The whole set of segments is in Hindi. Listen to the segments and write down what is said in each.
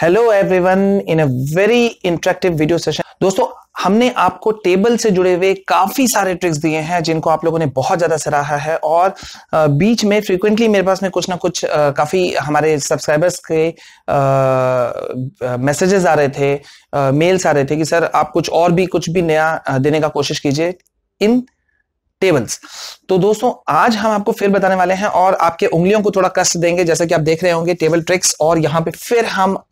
Hello everyone in a very interactive video session दोस्तों हमने आपको टेबल से जुड़े हुए काफी सारे ट्रिक्स दिए हैं जिनको आप लोगों ने बहुत ज्यादा सराहा है और बीच में फ्रीक्वेंटली मेरे पास में कुछ ना कुछ काफी हमारे सब्सक्राइबर्स के मैसेजेस आ रहे थे मेल्स आ रहे थे कि सर आप कुछ और भी कुछ भी नया देने का कोशिश कीजिए इन टेबल्स तो दोस्तों आज हम आपको फिर बताने वाले हैं और आपके उंगलियों को थोड़ा कष्ट देंगे जैसा कि आप देख रहे होंगे टेबल ट्रिक्स और यहाँ पे फिर हम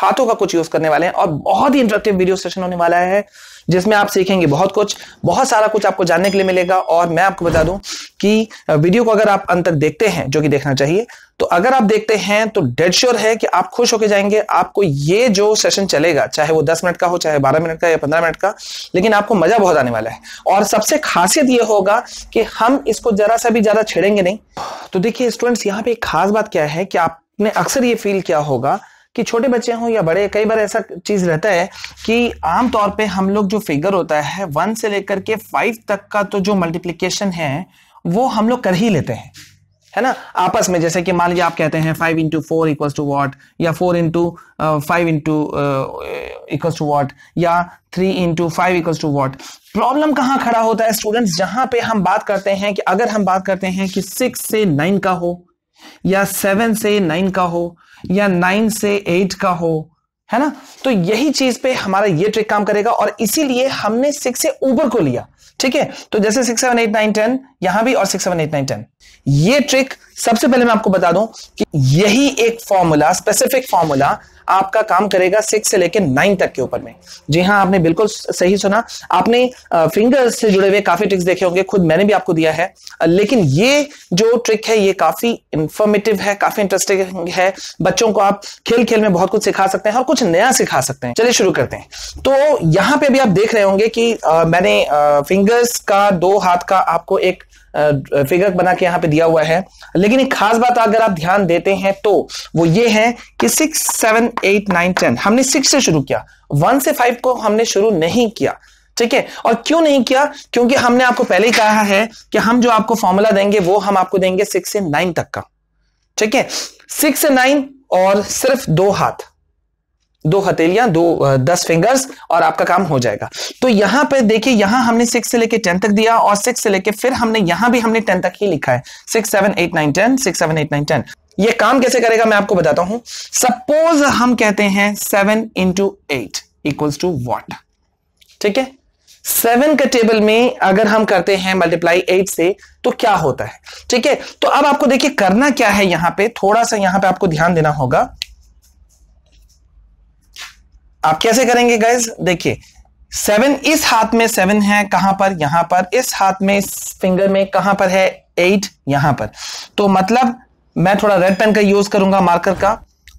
हाथों का कुछ यूज करने वाले हैं और बहुत ही इंटरेक्टिव वीडियो सेशन होने वाला है जिसमें आप सीखेंगे बहुत कुछ बहुत सारा कुछ आपको जानने के लिए मिलेगा और मैं आपको बता दूं कि वीडियो को अगर आप अंत तक देखते हैं जो कि देखना चाहिए तो अगर आप देखते हैं तो डेड श्योर है कि आप खुश होकर जाएंगे आपको ये जो सेशन चलेगा चाहे वो दस मिनट का हो चाहे बारह मिनट का या पंद्रह मिनट का लेकिन आपको मजा बहुत आने वाला है और सबसे खासियत ये होगा कि हम इसको जरा सा भी ज्यादा छेड़ेंगे नहीं तो देखिए स्टूडेंट्स यहाँ पे एक खास बात क्या है कि आपने अक्सर ये फील किया होगा कि छोटे बच्चे हों या बड़े कई बार ऐसा चीज रहता है कि आमतौर पे हम लोग जो फिगर होता है वन से लेकर के फाइव तक का तो जो मल्टीप्लीकेशन है वो हम लोग कर ही लेते हैं है ना आपस में जैसे कि मान लीजिए आप कहते हैं five into four equal to what या four into five into equals to what या three into five equal to what problem कहाँ खड़ा होता है स्टूडेंट्स जहां पे हम बात करते हैं कि अगर हम बात करते हैं कि सिक्स से नाइन का हो या सेवन से नाइन का हो या नाइन से एट का हो है ना तो यही चीज पे हमारा ये ट्रिक काम करेगा और इसीलिए हमने सिक्स से ऊपर को लिया ठीक है तो जैसे six seven eight nine ten यहां भी और six seven eight nine ten ये ट्रिक सबसे पहले मैं आपको बता दूं कि यही एक फॉर्मूला स्पेसिफिक फॉर्मूला आपका काम करेगा सिक्स से लेकर नाइन तक के ऊपर में जी हाँ आपने बिल्कुल सही सुना आपने फिंगर से जुड़े हुए काफी ट्रिक्स देखे होंगे खुद मैंने भी आपको दिया है लेकिन ये जो ट्रिक है ये काफी इंफॉर्मेटिव है काफी इंटरेस्टिंग है बच्चों को आप खेल खेल में बहुत कुछ सिखा सकते हैं और कुछ नया सिखा सकते हैं चलिए शुरू करते हैं तो यहाँ पे भी आप देख रहे होंगे कि आ, मैंने आ, फिंगर्स का दो हाथ का आपको एक फिगर बना के यहाँ पे दिया हुआ है लेकिन एक खास बात अगर आप ध्यान देते हैं तो वो ये है कि six seven eight nine ten हमने सिक्स से शुरू किया वन से फाइव को हमने शुरू नहीं किया ठीक है और क्यों नहीं किया क्योंकि हमने आपको पहले ही कहा है कि हम जो आपको फॉर्मूला देंगे वो हम आपको देंगे सिक्स से नाइन तक का ठीक है सिक्स से नाइन और सिर्फ दो हाथ दो हथेलियां दो दस फिंगर्स और आपका काम हो जाएगा तो यहां पर देखिए यहां हमने सिक्स से लेके टेन तक दिया और सिक्स से लेके फिर हमने यहां भी हमने टेन तक ही लिखा है six seven eight nine ten six seven eight nine ten ये काम कैसे करेगा मैं आपको बताता हूं सपोज हम कहते हैं seven into eight equals to what ठीक है सेवन के टेबल में अगर हम करते हैं मल्टीप्लाई एट से तो क्या होता है ठीक है तो अब आपको देखिए करना क्या है यहां पे थोड़ा सा यहां पे आपको ध्यान देना होगा आप कैसे करेंगे गाइज देखिए सेवन इस हाथ में सेवन है कहां पर यहां पर इस हाथ में इस फिंगर में कहां पर है एट यहां पर तो मतलब मैं थोड़ा रेड पेन का यूज करूंगा मार्कर का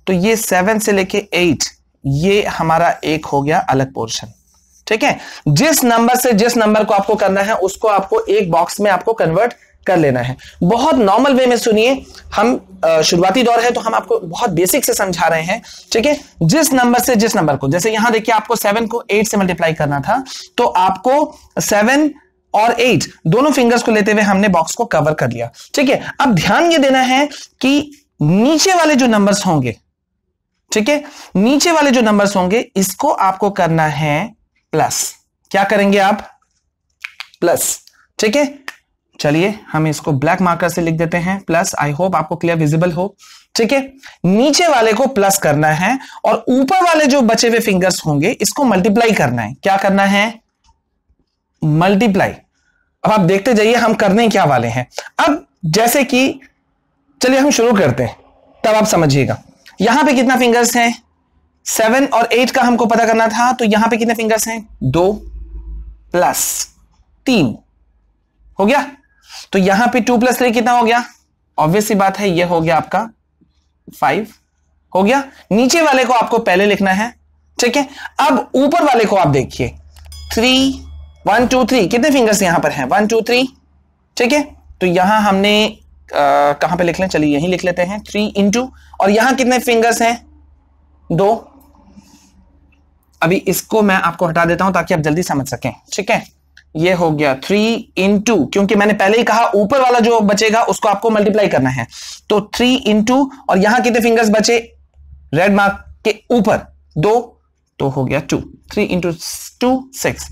तो ये सेवन से लेके एट ये हमारा एक हो गया अलग पोर्शन ठीक है जिस नंबर से जिस नंबर को आपको करना है उसको आपको एक बॉक्स में आपको कन्वर्ट कर लेना है बहुत नॉर्मल वे में सुनिए हम शुरुआती दौर है तो हम आपको बहुत बेसिक से समझा रहे हैं ठीक है जिस नंबर से जिस नंबर को जैसे यहां देखिए आपको सेवन को एट से मल्टीप्लाई करना था तो आपको सेवन और एट दोनों फिंगर्स को लेते हुए हमने बॉक्स को कवर कर लिया ठीक है अब ध्यान ये देना है कि नीचे वाले जो नंबर्स होंगे ठीक है नीचे वाले जो नंबर्स होंगे इसको आपको करना है प्लस क्या करेंगे आप प्लस ठीक है चलिए हम इसको ब्लैक मार्कर से लिख देते हैं प्लस आई होप आपको क्लियर विजिबल हो ठीक है नीचे वाले को प्लस करना है और ऊपर वाले जो बचे हुए फिंगर्स होंगे इसको मल्टीप्लाई करना है क्या करना है मल्टीप्लाई अब आप देखते जाइए हम करने क्या वाले हैं अब जैसे कि चलिए हम शुरू करते हैं तब आप समझिएगा यहां पे कितना फिंगर्स हैं सेवन और एट का हमको पता करना था तो यहां पे कितने फिंगर्स हैं दो प्लस तीन हो गया तो यहां पे टू प्लस थ्री कितना हो गया ऑब्वियस सी बात है ये हो गया आपका फाइव हो गया नीचे वाले को आपको पहले लिखना है ठीक है अब ऊपर वाले को आप देखिए थ्री वन टू थ्री कितने फिंगर्स यहां पर हैं वन टू थ्री ठीक है तो यहां हमने कहां पे लिख लें चलिए यहीं लिख लेते हैं थ्री इंटू और यहां कितने फिंगर्स हैं दो अभी इसको मैं आपको हटा देता हूं ताकि आप जल्दी समझ सकें ठीक है ये हो गया थ्री इंटू क्योंकि मैंने पहले ही कहा ऊपर वाला जो बचेगा उसको आपको मल्टीप्लाई करना है तो थ्री इंटू और यहां कितने फिंगर्स बचे रेड मार्क के ऊपर दो तो हो गया two three into two six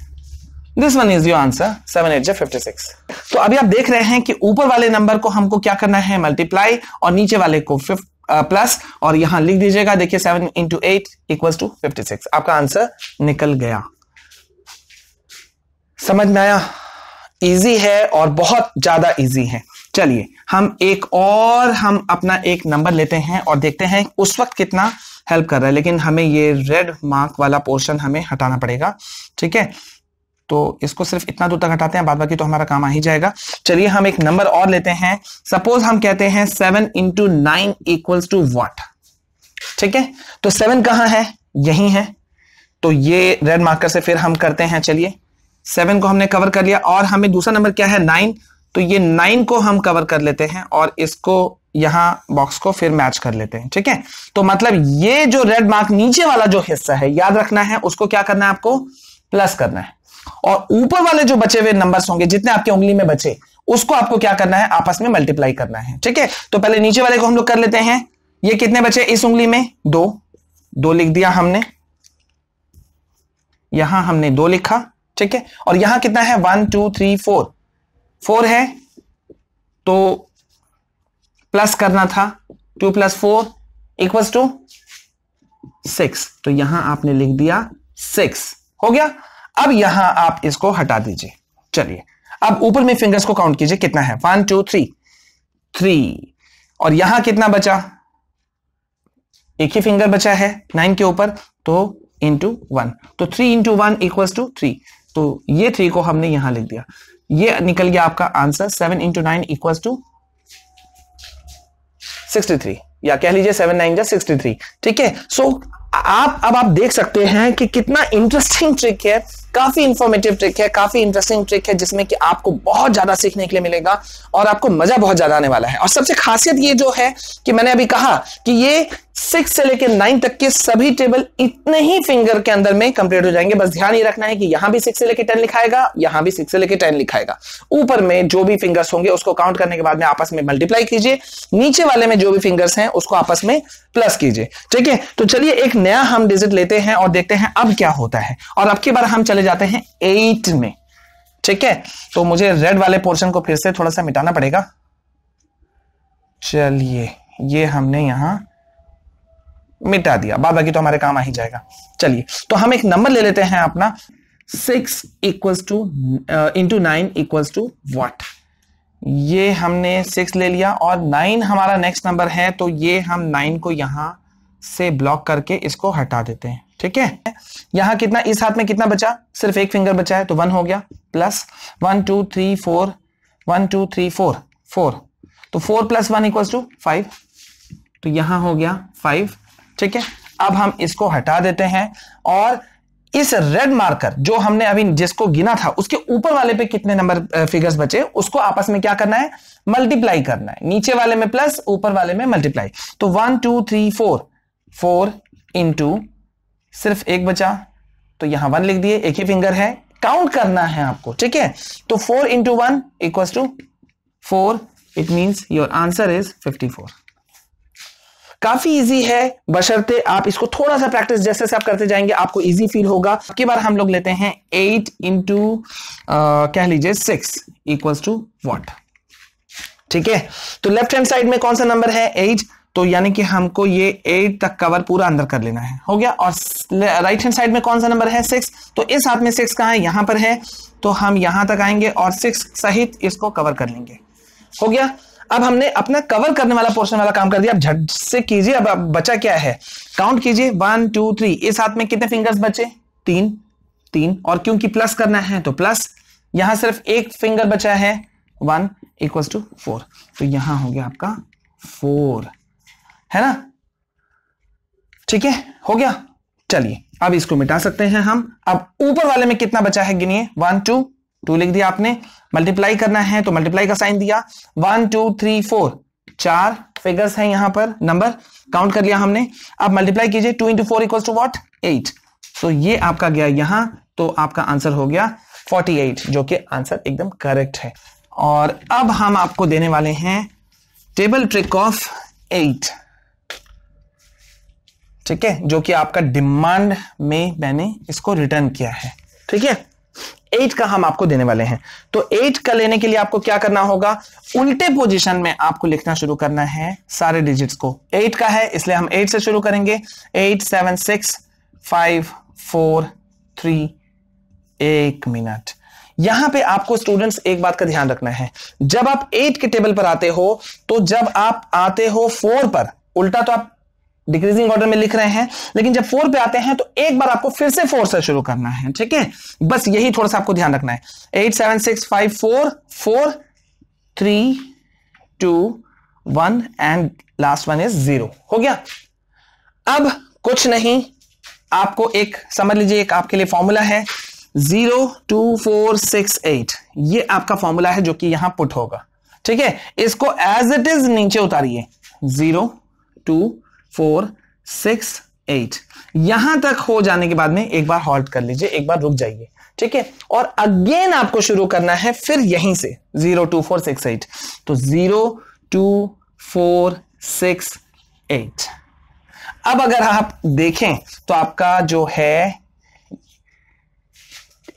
this one is your answer seven eight fifty six तो अभी आप देख रहे हैं कि ऊपर वाले नंबर को हमको क्या करना है मल्टीप्लाई और नीचे वाले को फिफ्ट प्लस uh, और यहां लिख दीजिएगा देखिए seven into eight equal to fifty six आपका आंसर निकल गया समझ में आया इजी है और बहुत ज्यादा इजी है चलिए हम एक और हम अपना एक नंबर लेते हैं और देखते हैं उस वक्त कितना हेल्प कर रहा है लेकिन हमें ये रेड मार्क वाला पोर्शन हमें हटाना पड़ेगा ठीक है तो इसको सिर्फ इतना दूर तक हटाते हैं बाद बाकी तो हमारा काम आ ही जाएगा चलिए हम एक नंबर और लेते हैं सपोज हम कहते हैं seven into nine equals to what ठीक है तो सेवन कहाँ है यही है तो ये रेड मार्कर से फिर हम करते हैं चलिए सेवन को हमने कवर कर लिया और हमें दूसरा नंबर क्या है नाइन तो ये नाइन को हम कवर कर लेते हैं और इसको यहां बॉक्स को फिर मैच कर लेते हैं ठीक है तो मतलब ये जो रेड मार्क नीचे वाला जो हिस्सा है याद रखना है उसको क्या करना है आपको प्लस करना है और ऊपर वाले जो बचे हुए नंबर होंगे जितने आपकी उंगली में बचे उसको आपको क्या करना है आपस में मल्टीप्लाई करना है ठीक है तो पहले नीचे वाले को हम लोग कर लेते हैं ये कितने बचे इस उंगली में दो दो लिख दिया हमने यहां हमने दो लिखा ठीक है और यहां कितना है one two three four four है तो प्लस करना था two plus four equals to six तो यहां आपने लिख दिया सिक्स हो गया अब यहां आप इसको हटा दीजिए चलिए अब ऊपर में फिंगर्स को काउंट कीजिए कितना है वन टू थ्री थ्री और यहां कितना बचा एक ही फिंगर बचा है नाइन के ऊपर तो इंटू वन तो three into one equal to three तो ये थ्री को हमने यहां लिख दिया ये निकल गया आपका answer seven into nine equal to sixty three या कह लीजिए सेवन नाइन जा सिक्सटी थ्री ठीक है सो आप अब आप देख सकते हैं कि कितना इंटरेस्टिंग ट्रिक है काफी इंफॉर्मेटिव ट्रिक है काफी इंटरेस्टिंग ट्रिक है जिसमें कि आपको बहुत ज्यादा सीखने के लिए मिलेगा और आपको मजा बहुत ज्यादा आने वाला है और सबसे खासियत ये जो है कि मैंने अभी कहा कि ये सिक्स से लेकर नाइन तक के सभी टेबल इतने ही फिंगर के अंदर में कंप्लीट हो जाएंगे बस ध्यान ये रखना है कि यहां भी सिक्स से लेकर टेन लिखाएगा यहां भी सिक्स से लेकर टेन लिखाएगा ऊपर में जो भी फिंगर्स होंगे उसको काउंट करने के बाद में आपस में मल्टीप्लाई कीजिए नीचे वाले में जो भी फिंगर्स हैं उसको आपस में प्लस कीजिए ठीक है तो चलिए एक नया हम डिजिट लेते हैं और देखते हैं अब क्या होता है और अब की बार हम चले जाते हैं एट में ठीक है तो मुझे रेड वाले पोर्शन को फिर से थोड़ा सा मिटाना पड़ेगा चलिए ये हमने यहां मिटा दिया बाद बाकी तो हमारे काम आ ही जाएगा चलिए तो हम एक नंबर ले लेते हैं अपना six equals to into nine equals to what ये हमने सिक्स ले लिया और नाइन हमारा नेक्स्ट नंबर है तो ये हम नाइन को यहां से ब्लॉक करके इसको हटा देते हैं ठीक है यहां कितना इस हाथ में कितना बचा सिर्फ एक फिंगर बचा है तो वन हो गया plus one two three four one two three four four तो four plus one equal to five तो यहां हो गया फाइव ठीक है अब हम इसको हटा देते हैं और इस रेड मार्कर जो हमने अभी जिसको गिना था उसके ऊपर वाले पे कितने नंबर फिगर्स बचे उसको आपस में क्या करना है मल्टीप्लाई करना है नीचे वाले में प्लस ऊपर वाले में मल्टीप्लाई तो one two three four four into सिर्फ एक बचा तो यहां वन लिख दिए एक ही फिंगर है काउंट करना है आपको ठीक है तो four into one equal to four it means your answer is fifty four काफी इजी है बशर्ते आप इसको थोड़ा सा प्रैक्टिस जैसे जैसे आप करते जाएंगे आपको इजी फील होगा के बार हम लोग लेते हैं एट इंटू कह लीजिए सिक्स इक्वल टू वॉट ठीक है तो लेफ्ट हैंड साइड में कौन सा नंबर है एट तो यानी कि हमको ये एट तक कवर पूरा अंदर कर लेना है हो गया और राइट हैंड साइड में कौन सा नंबर है सिक्स तो इस हाथ में सिक्स कहा है यहां पर है तो हम यहां तक आएंगे और सिक्स सहित इसको कवर कर लेंगे हो गया अब हमने अपना कवर करने वाला पोर्शन वाला काम कर दिया अब झट से कीजिए अब बचा क्या है काउंट कीजिए वन टू थ्री इस हाथ में कितने फिंगर्स बचे तीन तीन और क्योंकि प्लस करना है तो प्लस यहां सिर्फ एक फिंगर बचा है वन इक्वल टू फोर तो यहां हो गया आपका फोर है ना ठीक है हो गया चलिए अब इसको मिटा सकते हैं हम अब ऊपर वाले में कितना बचा है गिनिए वन टू टू लिख दिया आपने मल्टीप्लाई करना है तो मल्टीप्लाई का साइन दिया वन टू थ्री फोर चार फिगर्स हैं यहां पर नंबर काउंट कर लिया हमने अब मल्टीप्लाई कीजिए two into four equal to what eight so ये आपका गया यहां तो आपका आंसर हो गया 48 जो कि आंसर एकदम करेक्ट है और अब हम आपको देने वाले हैं टेबल ट्रिक ऑफ एट ठीक है जो कि आपका डिमांड में मैंने इसको रिटर्न किया है ठीक है एट का हम आपको देने वाले हैं तो एट का लेने के लिए आपको क्या करना होगा उल्टे पोजीशन में आपको लिखना शुरू करना है सारे डिजिट्स को एट का है इसलिए हम एट से शुरू करेंगे eight seven six five four three एक मिनट यहां पे आपको स्टूडेंट्स एक बात का ध्यान रखना है जब आप एट के टेबल पर आते हो तो जब आप आते हो फोर पर उल्टा तो आप डिक्रीजिंग ऑर्डर में लिख रहे हैं लेकिन जब फोर पे आते हैं तो एक बार आपको फिर से फोर से शुरू करना है ठीक है बस यही थोड़ा सा आपको ध्यान रखना है eight seven six five four four three two one and last one is zero हो गया अब कुछ नहीं आपको एक समझ लीजिए एक आपके लिए फॉर्मूला है zero two four six eight ये आपका फॉर्मूला है जो कि यहां पुट होगा ठीक है इसको एज इट इज नीचे उतारिए zero two four six eight यहां तक हो जाने के बाद में एक बार हॉल्ट कर लीजिए एक बार रुक जाइए ठीक है और अगेन आपको शुरू करना है फिर यहीं से zero two four six eight तो zero two four six eight अब अगर आप देखें तो आपका जो है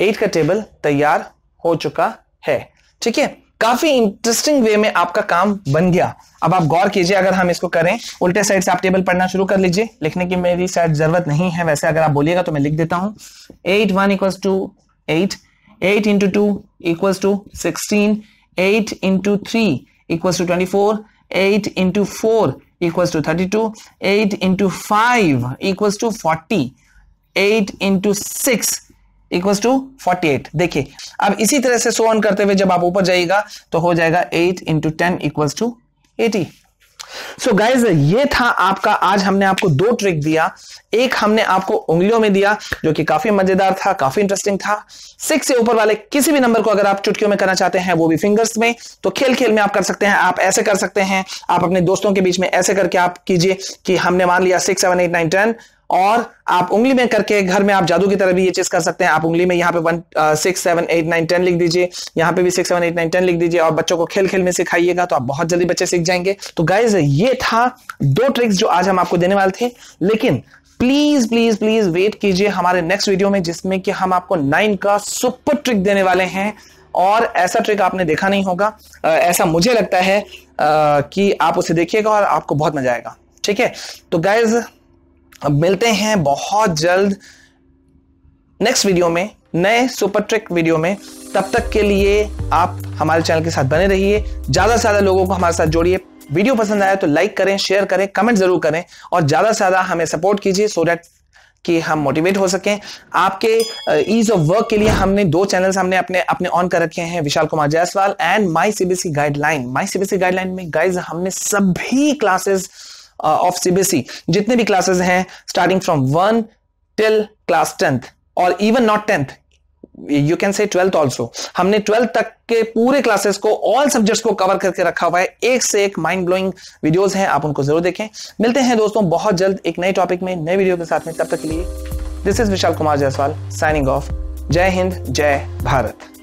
एट का टेबल तैयार हो चुका है ठीक है काफी इंटरेस्टिंग वे में आपका काम बन गया अब आप गौर कीजिए अगर हम इसको करें उल्टे साइड से आप टेबल पढ़ना शुरू कर लीजिए लिखने की मेरी शायद जरूरत नहीं है वैसे अगर आप बोलिएगा तो मैं लिख देता हूं eight one equals to eight eight into two equal to sixteen eight into three equals to twenty four eight into four equal to thirty two eight into five equal to forty eight into six equal to forty eight देखिए अब इसी तरह से सो ऑन करते हुए जब आप ऊपर जाइएगा तो हो जाएगा eight into ten equal to eighty so so guys ये था आपका आज हमने आपको दो ट्रिक दिया एक हमने आपको उंगलियों में दिया जो कि काफी मजेदार था काफी इंटरेस्टिंग था सिक्स से ऊपर वाले किसी भी नंबर को अगर आप चुटकियों में करना चाहते हैं वो भी फिंगर्स में तो खेल खेल में आप कर सकते हैं आप ऐसे कर सकते हैं आप अपने दोस्तों के बीच में ऐसे करके आप कीजिए कि हमने मान लिया six seven eight nine ten और आप उंगली में करके घर में आप जादू की तरह भी ये चीज कर सकते हैं आप उंगली में यहाँ पे one six seven eight nine ten लिख दीजिए यहाँ पे भी six seven eight nine ten लिख दीजिए और बच्चों को खेल खेल में सिखाइएगा तो आप बहुत जल्दी बच्चे सीख जाएंगे तो गाइज ये था दो ट्रिक्स जो आज हम आपको देने वाले थे लेकिन प्लीज प्लीज प्लीज वेट कीजिए हमारे नेक्स्ट वीडियो में जिसमें कि हम आपको नाइन का सुपर ट्रिक देने वाले हैं और ऐसा ट्रिक आपने देखा नहीं होगा uh, ऐसा मुझे लगता है uh, कि आप उसे देखिएगा और आपको बहुत मजा आएगा ठीक है तो गाइज अब मिलते हैं बहुत जल्द नेक्स्ट वीडियो में नए सुपर ट्रिक वीडियो में तब तक के लिए आप हमारे चैनल के साथ बने रहिए ज़्यादा से ज़्यादा लोगों को हमारे साथ जोड़िए वीडियो पसंद आया तो लाइक करें शेयर करें कमेंट जरूर करें और ज़्यादा से ज़्यादा हमें सपोर्ट कीजिए सो डैट कि हम मोटिवेट हो सकें आपके ईज ऑफ वर्क के लिए हमने दो चैनल्स हमने अपने अपने ऑन कर रखे हैं Vishal Kumar Jaiswal and my CBC guideline my CBC guideline में गाइज हमने सभी classes of uh, CBSE e. जितने भी क्लासेस हैं starting from one till class tenth और even not tenth you can say twelfth also हमने ट्वेल्थ तक के पूरे क्लासेस को ऑल सब्जेक्ट्स को कवर करके रखा हुआ है एक से एक माइंड ब्लोइंग वीडियोज हैं आप उनको जरूर देखें मिलते हैं दोस्तों बहुत जल्द एक नए टॉपिक में नए वीडियो के साथ में तब तक के लिए this is Vishal Kumar Jaiswal signing off Jai Hind जय भारत